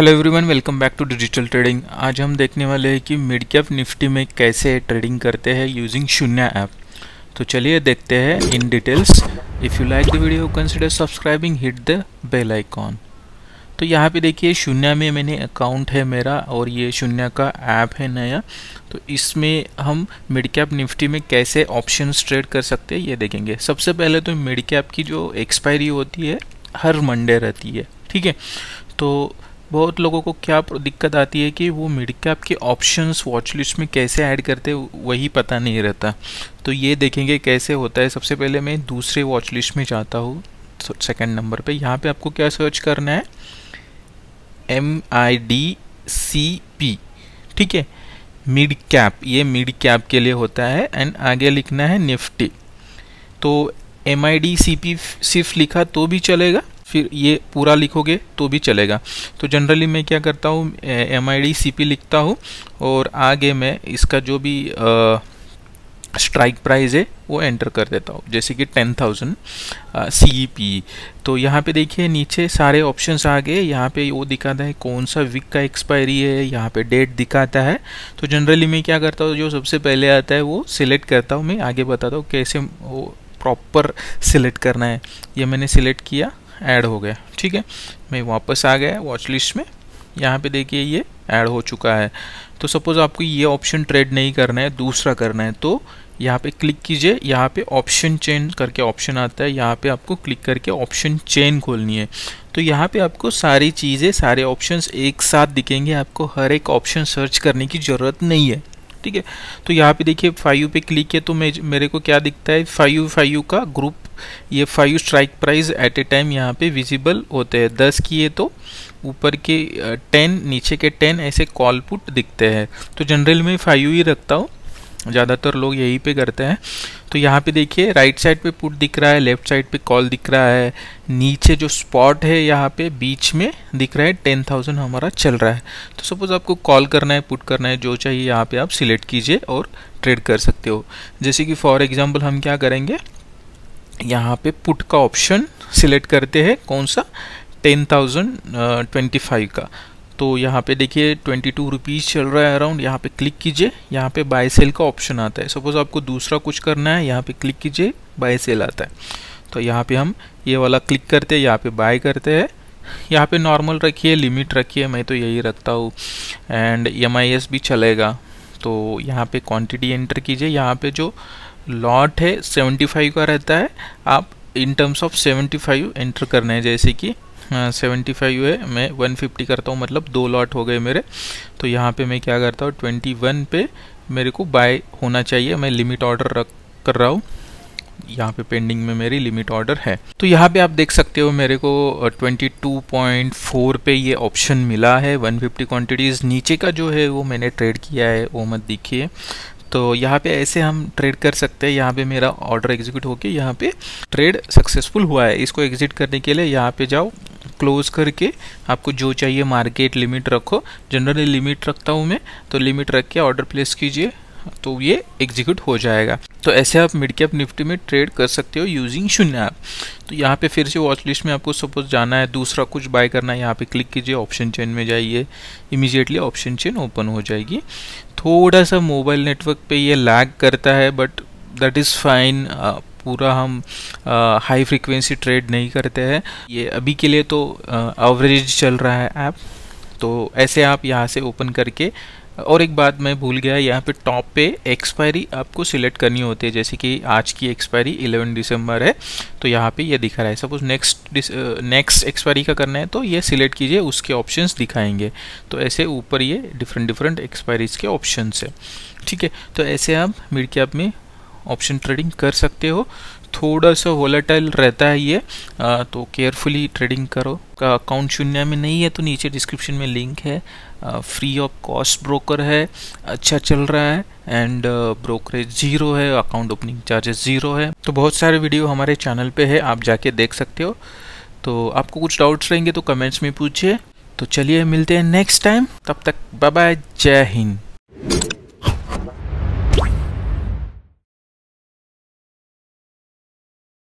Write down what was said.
hello everyone welcome back to digital trading आज हम देखने वाले हैं कि मिड कैप निफ्टी में कैसे ट्रेडिंग करते हैं यूजिंग शून्य ऐप तो चलिए देखते हैं in details if you like the video consider subscribing hit the bell icon तो यहाँ पे देखिए शून्य में मैंने अकाउंट है मेरा और ये शून्य का ऐप है नया तो इसमें हम मिड कैप निफ्टी में कैसे ऑप्शन ट्रेड कर सकते हैं ये देखेंगे सबसे पहले तो मिड कैप की जो एक्सपायरी होती है हर मंडे रहती है ठीक है तो बहुत लोगों को क्या दिक्कत आती है कि वो मिड कैप के ऑप्शंस वॉच लिस्ट में कैसे ऐड करते वही पता नहीं रहता तो ये देखेंगे कैसे होता है सबसे पहले मैं दूसरे वॉच लिस्ट में जाता हूँ सेकेंड नंबर पे यहाँ पे आपको क्या सर्च करना है M I D C P ठीक है मिड कैप ये मिड कैप के लिए होता है एंड आगे लिखना है निफ्टी तो M I D C P सिर्फ लिखा तो भी चलेगा फिर ये पूरा लिखोगे तो भी चलेगा तो जनरली मैं क्या करता हूँ M I D C P लिखता हूँ और आगे मैं इसका जो भी स्ट्राइक प्राइस है वो एंटर कर देता हूँ जैसे कि टेन थाउजेंड सी पी तो यहाँ पे देखिए नीचे सारे ऑप्शंस आ गए यहाँ पे वो दिखाता है कौन सा वीक का एक्सपायरी है यहाँ पे डेट दिखाता है तो जनरली मैं क्या करता हूँ जो सबसे पहले आता है वो सिलेक्ट करता हूँ मैं आगे बताता हूँ कैसे वो प्रॉपर सिलेक्ट करना है ये मैंने सिलेक्ट किया ऐड हो गया ठीक है मैं वापस आ गया वॉच लिस्ट में यहाँ पे देखिए ये ऐड हो चुका है तो सपोज़ आपको ये ऑप्शन ट्रेड नहीं करना है दूसरा करना है तो यहाँ पे क्लिक कीजिए यहाँ पे ऑप्शन चेंज करके ऑप्शन आता है यहाँ पे आपको क्लिक करके ऑप्शन चेन खोलनी है तो यहाँ पे आपको सारी चीज़ें सारे ऑप्शंस एक साथ दिखेंगे आपको हर एक ऑप्शन सर्च करने की ज़रूरत नहीं है ठीक है तो यहाँ पे देखिए फाइव पे क्लिक किया तो मेरे को क्या दिखता है फाइव फाइव का ग्रुप ये five strike price at a time यहाँ पे विजिबल होते हैं दस किए तो ऊपर के टेन नीचे के टेन ऐसे कॉल पुट दिखते हैं तो जनरल में फाइव ही रखता हूँ ज़्यादातर लोग यही पे करते हैं तो यहाँ पे देखिए राइट साइड पे पुट दिख रहा है लेफ्ट साइड पे कॉल दिख रहा है नीचे जो स्पॉट है यहाँ पे बीच में दिख रहा है टेन थाउजेंड हमारा चल रहा है तो सपोज़ आपको कॉल करना है पुट करना है जो चाहिए यहाँ पे आप सिलेक्ट कीजिए और ट्रेड कर सकते हो जैसे कि फॉर एग्जाम्पल हम क्या करेंगे यहाँ पे पुट का ऑप्शन सिलेक्ट करते हैं कौन सा टेन थाउजेंड ट्वेंटी फाइव का तो यहाँ पे देखिए ट्वेंटी टू रुपीज़ चल रहा है अराउंड यहाँ पे क्लिक कीजिए यहाँ पे बाय सेल का ऑप्शन आता है सपोज़ आपको दूसरा कुछ करना है यहाँ पे क्लिक कीजिए बाय सेल आता है तो यहाँ पे हम ये वाला क्लिक करते हैं यहाँ पे बाय करते हैं यहाँ पे नॉर्मल रखिए लिमिट रखिए मैं तो यही रखता हूँ एंड एम भी चलेगा तो यहाँ पर क्वान्टिटी एंटर कीजिए यहाँ पर जो लॉट है सेवेंटी का रहता है आप in terms of seventy enter करना है जैसे कि सेवेंटी फाइव है मैं वन फिफ्टी करता हूँ मतलब दो लॉट हो गए मेरे तो यहाँ पे मैं क्या करता हूँ ट्वेंटी वन पे मेरे को बाय होना चाहिए मैं लिमिट ऑर्डर रख कर रहा हूँ यहाँ पे पेंडिंग में मेरी लिमिट ऑर्डर है तो यहाँ पे आप देख सकते हो मेरे को 22.4 पे ये ऑप्शन मिला है 150 क्वान्टिटीज़ नीचे का जो है वो मैंने ट्रेड किया है वो मत देखिए तो यहाँ पे ऐसे हम ट्रेड कर सकते हैं यहाँ पे मेरा ऑर्डर एग्जीक्यूट होके यहाँ पे ट्रेड सक्सेसफुल हुआ है इसको एग्जिट करने के लिए यहाँ पे जाओ क्लोज करके आपको जो चाहिए मार्केट लिमिट रखो जनरली लिमिट रखता हूँ मैं तो लिमिट रख के ऑर्डर प्लेस कीजिए तो ये एग्जीक्यूट हो जाएगा तो ऐसे आप मिड कैप निफ्टी में ट्रेड कर सकते हो यूजिंग शून्य ऐप तो यहाँ पे फिर से वॉच लिस्ट में आपको सपोज जाना है दूसरा कुछ बाय करना है यहाँ पे क्लिक कीजिए ऑप्शन चेन में जाइए इमीजिएटली ऑप्शन चेन ओपन हो जाएगी थोड़ा सा मोबाइल नेटवर्क पे ये लैग करता है बट दैट इज़ फाइन पूरा हम हाई फ्रिक्वेंसी ट्रेड नहीं करते हैं ये अभी के लिए तो एवरेज चल रहा है ऐप तो ऐसे आप यहाँ से ओपन करके और एक बात मैं भूल गया यहाँ पे टॉप पे एक्सपायरी आपको सिलेक्ट करनी होती है जैसे कि आज की एक्सपायरी 11 दिसंबर है तो यहाँ पे ये यह दिखा रहा है सपोज नेक्स्ट नेक्स्ट एक्सपायरी का करना है तो ये सिलेक्ट कीजिए उसके ऑप्शंस दिखाएंगे तो ऐसे ऊपर ये डिफरेंट डिफरेंट एक्सपायरीज के ऑप्शन है ठीक है तो ऐसे आप मिड कैप में ऑप्शन ट्रेडिंग कर सकते हो थोड़ा सा वोलेटाइल रहता है ये आ, तो केयरफुली ट्रेडिंग करो का अकाउंट शून्य में नहीं है तो नीचे डिस्क्रिप्शन में लिंक है फ्री ऑफ कॉस्ट ब्रोकर है अच्छा चल रहा है एंड ब्रोकरेज ज़ीरो है अकाउंट ओपनिंग चार्जेस ज़ीरो है तो बहुत सारे वीडियो हमारे चैनल पे है आप जाके देख सकते हो तो आपको कुछ डाउट्स रहेंगे तो कमेंट्स में पूछिए तो चलिए मिलते हैं नेक्स्ट टाइम तब तक बाय बाय जय हिंद